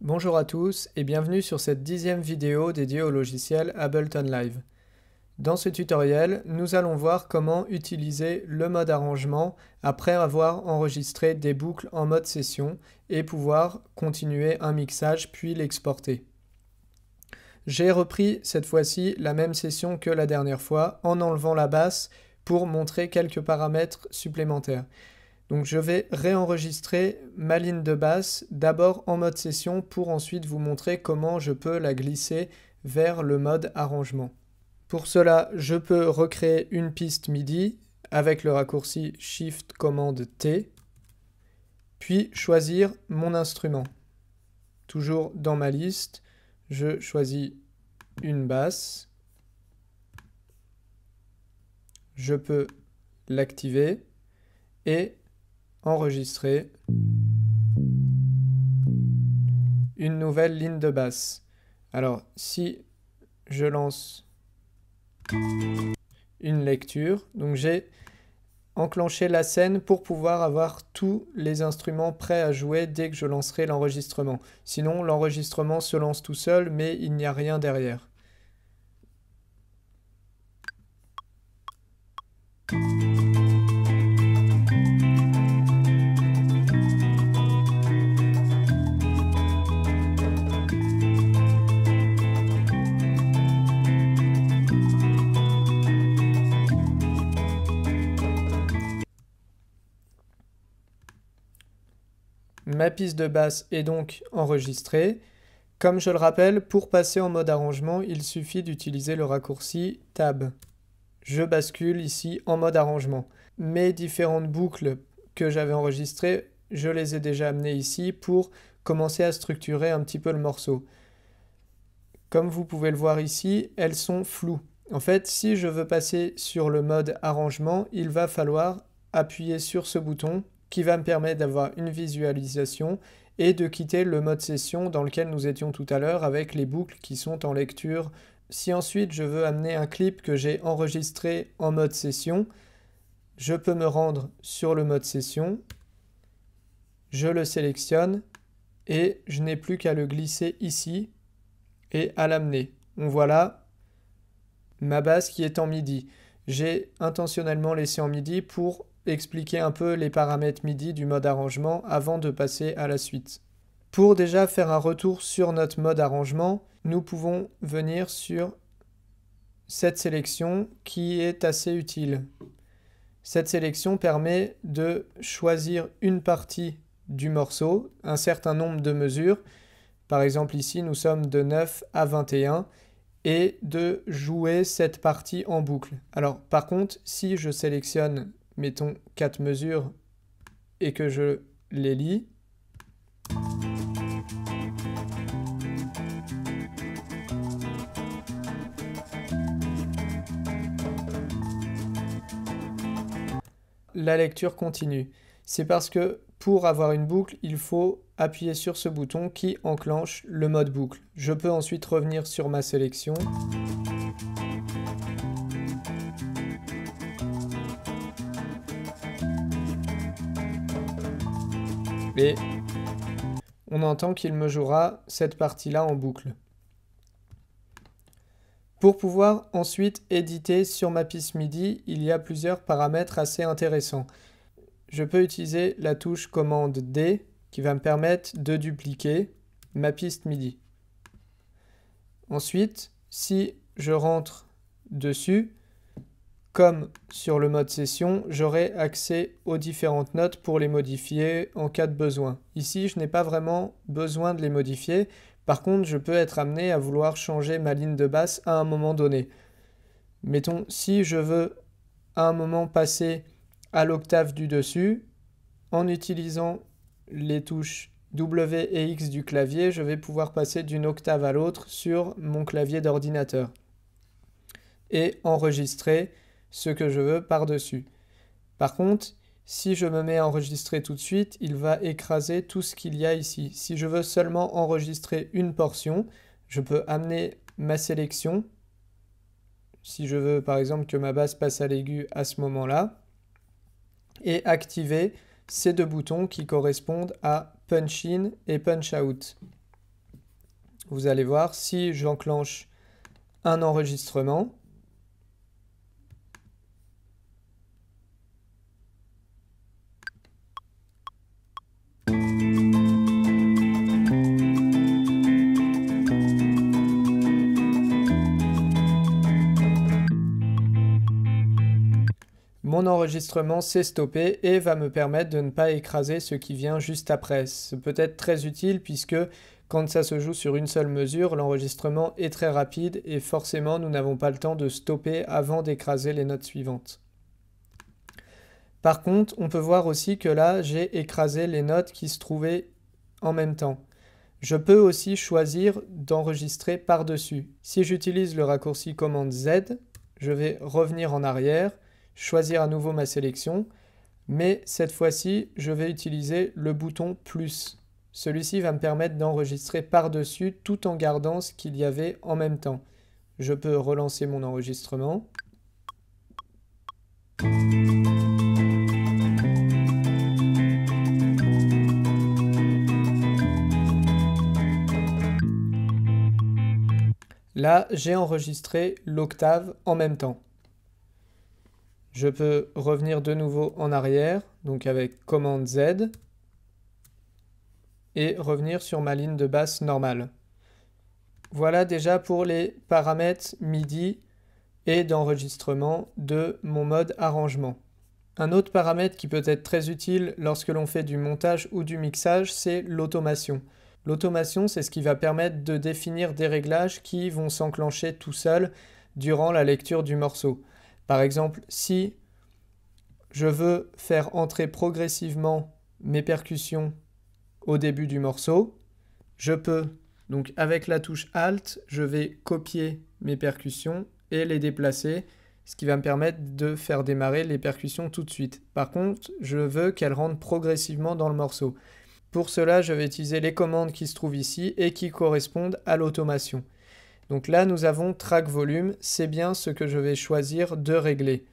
Bonjour à tous et bienvenue sur cette dixième vidéo dédiée au logiciel Ableton Live. Dans ce tutoriel, nous allons voir comment utiliser le mode arrangement après avoir enregistré des boucles en mode session et pouvoir continuer un mixage puis l'exporter. J'ai repris cette fois-ci la même session que la dernière fois en enlevant la basse pour montrer quelques paramètres supplémentaires. Donc je vais réenregistrer ma ligne de basse d'abord en mode session pour ensuite vous montrer comment je peux la glisser vers le mode arrangement. Pour cela, je peux recréer une piste MIDI avec le raccourci Shift Command T, puis choisir mon instrument. Toujours dans ma liste, je choisis une basse je peux l'activer et enregistrer une nouvelle ligne de basse. Alors si je lance une lecture, donc j'ai enclenché la scène pour pouvoir avoir tous les instruments prêts à jouer dès que je lancerai l'enregistrement. Sinon l'enregistrement se lance tout seul mais il n'y a rien derrière. ma piste de basse est donc enregistrée. Comme je le rappelle, pour passer en mode arrangement, il suffit d'utiliser le raccourci Tab je bascule ici en mode arrangement. Mes différentes boucles que j'avais enregistrées, je les ai déjà amenées ici pour commencer à structurer un petit peu le morceau. Comme vous pouvez le voir ici, elles sont floues. En fait, si je veux passer sur le mode arrangement, il va falloir appuyer sur ce bouton qui va me permettre d'avoir une visualisation et de quitter le mode session dans lequel nous étions tout à l'heure avec les boucles qui sont en lecture si ensuite je veux amener un clip que j'ai enregistré en mode session, je peux me rendre sur le mode session, je le sélectionne et je n'ai plus qu'à le glisser ici et à l'amener. On voit là ma base qui est en MIDI. J'ai intentionnellement laissé en MIDI pour expliquer un peu les paramètres MIDI du mode arrangement avant de passer à la suite. Pour déjà faire un retour sur notre mode arrangement, nous pouvons venir sur cette sélection qui est assez utile. Cette sélection permet de choisir une partie du morceau, un certain nombre de mesures. Par exemple ici, nous sommes de 9 à 21 et de jouer cette partie en boucle. Alors par contre, si je sélectionne, mettons, 4 mesures et que je les lis, la lecture continue. C'est parce que pour avoir une boucle, il faut appuyer sur ce bouton qui enclenche le mode boucle. Je peux ensuite revenir sur ma sélection. Et on entend qu'il me jouera cette partie-là en boucle. Pour pouvoir ensuite éditer sur ma piste MIDI, il y a plusieurs paramètres assez intéressants. Je peux utiliser la touche commande D qui va me permettre de dupliquer ma piste MIDI. Ensuite, si je rentre dessus, comme sur le mode session, j'aurai accès aux différentes notes pour les modifier en cas de besoin. Ici, je n'ai pas vraiment besoin de les modifier par contre, je peux être amené à vouloir changer ma ligne de basse à un moment donné. Mettons, si je veux à un moment passer à l'octave du dessus, en utilisant les touches W et X du clavier, je vais pouvoir passer d'une octave à l'autre sur mon clavier d'ordinateur et enregistrer ce que je veux par-dessus. Par contre, si je me mets à enregistrer tout de suite, il va écraser tout ce qu'il y a ici. Si je veux seulement enregistrer une portion, je peux amener ma sélection. Si je veux par exemple que ma basse passe à l'aigu à ce moment-là. Et activer ces deux boutons qui correspondent à Punch In et Punch Out. Vous allez voir, si j'enclenche un enregistrement, Mon enregistrement s'est stoppé et va me permettre de ne pas écraser ce qui vient juste après. Ce peut-être très utile puisque quand ça se joue sur une seule mesure, l'enregistrement est très rapide et forcément nous n'avons pas le temps de stopper avant d'écraser les notes suivantes. Par contre, on peut voir aussi que là, j'ai écrasé les notes qui se trouvaient en même temps. Je peux aussi choisir d'enregistrer par-dessus. Si j'utilise le raccourci commande Z, je vais revenir en arrière, choisir à nouveau ma sélection, mais cette fois-ci, je vais utiliser le bouton plus. Celui-ci va me permettre d'enregistrer par-dessus tout en gardant ce qu'il y avait en même temps. Je peux relancer mon enregistrement. Là, j'ai enregistré l'octave en même temps. Je peux revenir de nouveau en arrière, donc avec commande Z, et revenir sur ma ligne de basse normale. Voilà déjà pour les paramètres MIDI et d'enregistrement de mon mode arrangement. Un autre paramètre qui peut être très utile lorsque l'on fait du montage ou du mixage, c'est l'automation. L'automation, c'est ce qui va permettre de définir des réglages qui vont s'enclencher tout seul durant la lecture du morceau. Par exemple, si je veux faire entrer progressivement mes percussions au début du morceau, je peux, donc avec la touche Alt, je vais copier mes percussions et les déplacer, ce qui va me permettre de faire démarrer les percussions tout de suite. Par contre, je veux qu'elles rentrent progressivement dans le morceau. Pour cela, je vais utiliser les commandes qui se trouvent ici et qui correspondent à l'automation. Donc là, nous avons track volume, c'est bien ce que je vais choisir de régler.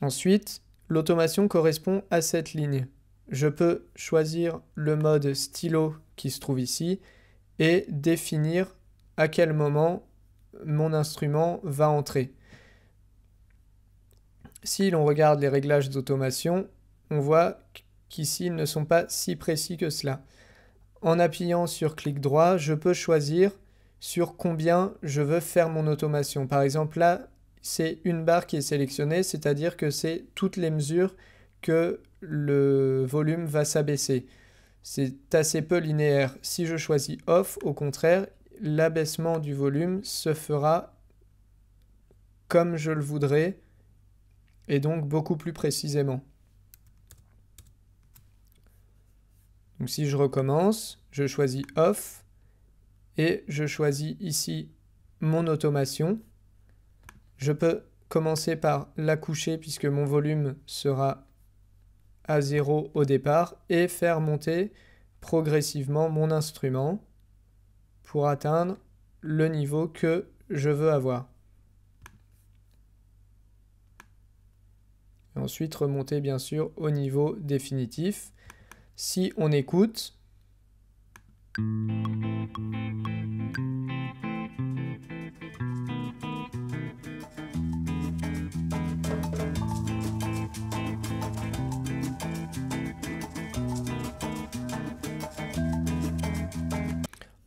Ensuite, l'automation correspond à cette ligne. Je peux choisir le mode stylo qui se trouve ici et définir à quel moment mon instrument va entrer. Si l'on regarde les réglages d'automation, on voit qu'ici ils ne sont pas si précis que cela. En appuyant sur clic droit, je peux choisir sur combien je veux faire mon automation. Par exemple, là, c'est une barre qui est sélectionnée, c'est-à-dire que c'est toutes les mesures que le volume va s'abaisser. C'est assez peu linéaire. Si je choisis off, au contraire, l'abaissement du volume se fera comme je le voudrais et donc beaucoup plus précisément. Donc si je recommence, je choisis off, et je choisis ici mon automation. Je peux commencer par l'accoucher puisque mon volume sera à 0 au départ et faire monter progressivement mon instrument pour atteindre le niveau que je veux avoir. ensuite remonter bien sûr au niveau définitif. Si on écoute,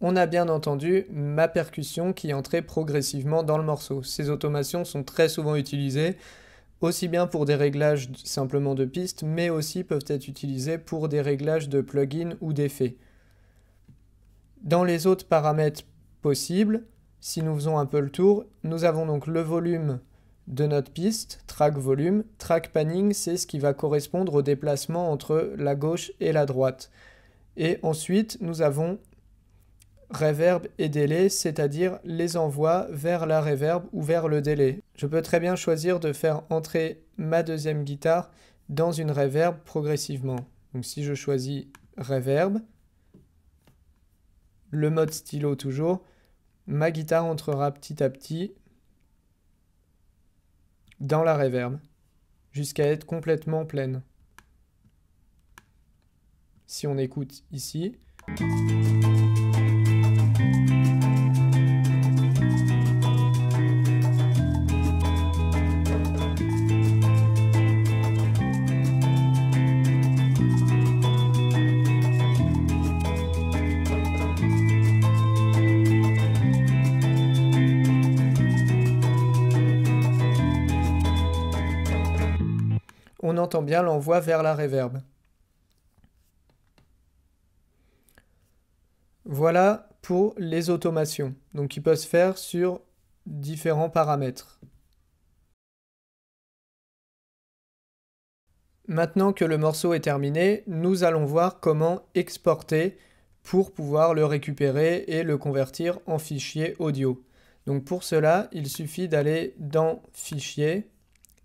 on a bien entendu ma percussion qui entrait progressivement dans le morceau. Ces automations sont très souvent utilisées, aussi bien pour des réglages simplement de pistes, mais aussi peuvent être utilisées pour des réglages de plugins ou d'effets. Dans les autres paramètres possibles, si nous faisons un peu le tour, nous avons donc le volume de notre piste, track volume. Track panning, c'est ce qui va correspondre au déplacement entre la gauche et la droite. Et ensuite, nous avons reverb et délai, c'est-à-dire les envois vers la reverb ou vers le délai. Je peux très bien choisir de faire entrer ma deuxième guitare dans une reverb progressivement. Donc si je choisis reverb, le mode stylo toujours. Ma guitare entrera petit à petit dans la reverb jusqu'à être complètement pleine. Si on écoute ici. entend bien l'envoi vers la réverbe. Voilà pour les automations, donc qui peuvent se faire sur différents paramètres. Maintenant que le morceau est terminé, nous allons voir comment exporter pour pouvoir le récupérer et le convertir en fichier audio. Donc pour cela, il suffit d'aller dans Fichier,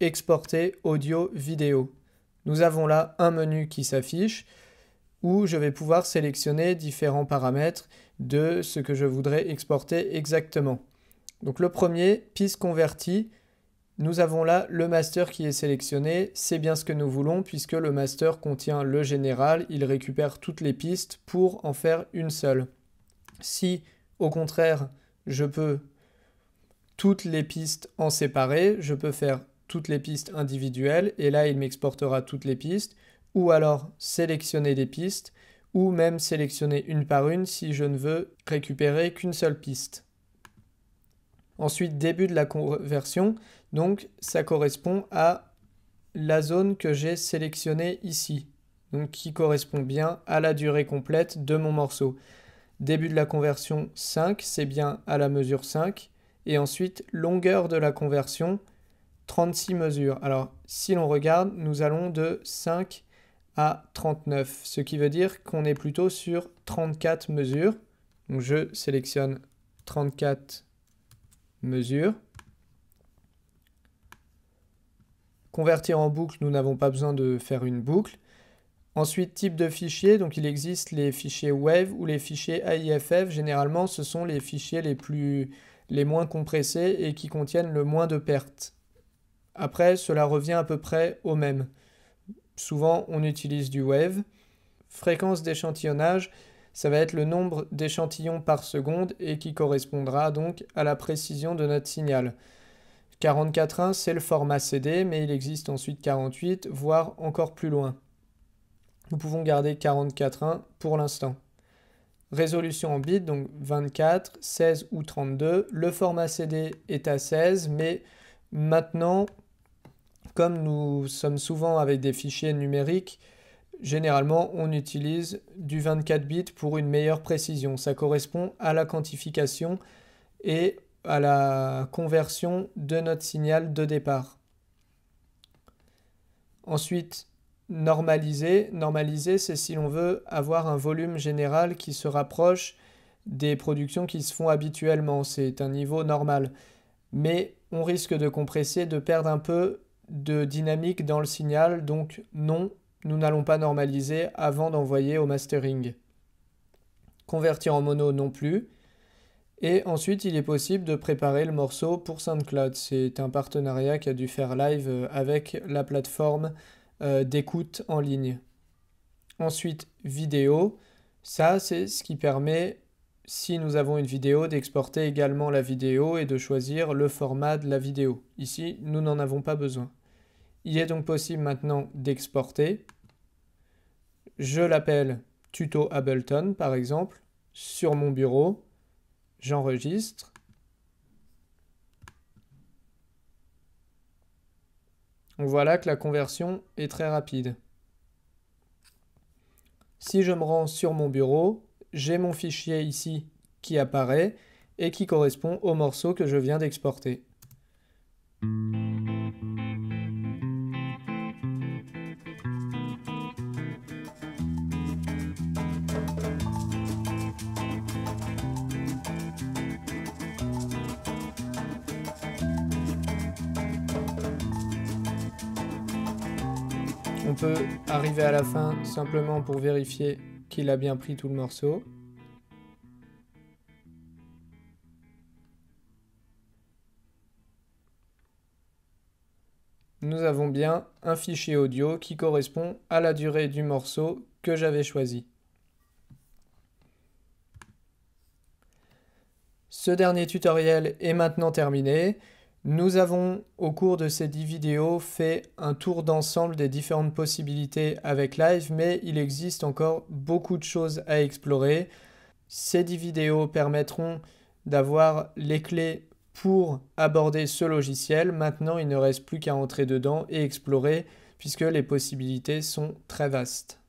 exporter audio vidéo. Nous avons là un menu qui s'affiche où je vais pouvoir sélectionner différents paramètres de ce que je voudrais exporter exactement. Donc le premier, piste convertie, nous avons là le master qui est sélectionné, c'est bien ce que nous voulons puisque le master contient le général, il récupère toutes les pistes pour en faire une seule. Si au contraire je peux toutes les pistes en séparer, je peux faire toutes les pistes individuelles et là il m'exportera toutes les pistes ou alors sélectionner des pistes ou même sélectionner une par une si je ne veux récupérer qu'une seule piste. Ensuite, début de la conversion, donc ça correspond à la zone que j'ai sélectionnée ici, donc qui correspond bien à la durée complète de mon morceau. Début de la conversion 5, c'est bien à la mesure 5, et ensuite longueur de la conversion 36 mesures. Alors, si l'on regarde, nous allons de 5 à 39, ce qui veut dire qu'on est plutôt sur 34 mesures. Donc, je sélectionne 34 mesures. Convertir en boucle, nous n'avons pas besoin de faire une boucle. Ensuite, type de fichier. Donc, il existe les fichiers WAV ou les fichiers AIFF. Généralement, ce sont les fichiers les, les moins compressés et qui contiennent le moins de pertes. Après, cela revient à peu près au même. Souvent, on utilise du wave. Fréquence d'échantillonnage, ça va être le nombre d'échantillons par seconde et qui correspondra donc à la précision de notre signal. 44.1, c'est le format CD, mais il existe ensuite 48, voire encore plus loin. Nous pouvons garder 44.1 pour l'instant. Résolution en bits, donc 24, 16 ou 32. Le format CD est à 16, mais maintenant comme nous sommes souvent avec des fichiers numériques, généralement on utilise du 24 bits pour une meilleure précision. Ça correspond à la quantification et à la conversion de notre signal de départ. Ensuite, normaliser. Normaliser, c'est si l'on veut avoir un volume général qui se rapproche des productions qui se font habituellement. C'est un niveau normal. Mais on risque de compresser, de perdre un peu de dynamique dans le signal, donc non, nous n'allons pas normaliser avant d'envoyer au mastering. Convertir en mono non plus. Et ensuite, il est possible de préparer le morceau pour SoundCloud. C'est un partenariat qui a dû faire live euh, avec la plateforme euh, d'écoute en ligne. Ensuite, vidéo. Ça, c'est ce qui permet, si nous avons une vidéo, d'exporter également la vidéo et de choisir le format de la vidéo. Ici, nous n'en avons pas besoin. Il est donc possible maintenant d'exporter. Je l'appelle tuto Ableton par exemple. Sur mon bureau, j'enregistre. Donc voilà que la conversion est très rapide. Si je me rends sur mon bureau, j'ai mon fichier ici qui apparaît et qui correspond au morceau que je viens d'exporter. On peut arriver à la fin simplement pour vérifier qu'il a bien pris tout le morceau. Nous avons bien un fichier audio qui correspond à la durée du morceau que j'avais choisi. Ce dernier tutoriel est maintenant terminé. Nous avons, au cours de ces 10 vidéos, fait un tour d'ensemble des différentes possibilités avec Live, mais il existe encore beaucoup de choses à explorer. Ces 10 vidéos permettront d'avoir les clés pour aborder ce logiciel. Maintenant, il ne reste plus qu'à entrer dedans et explorer, puisque les possibilités sont très vastes.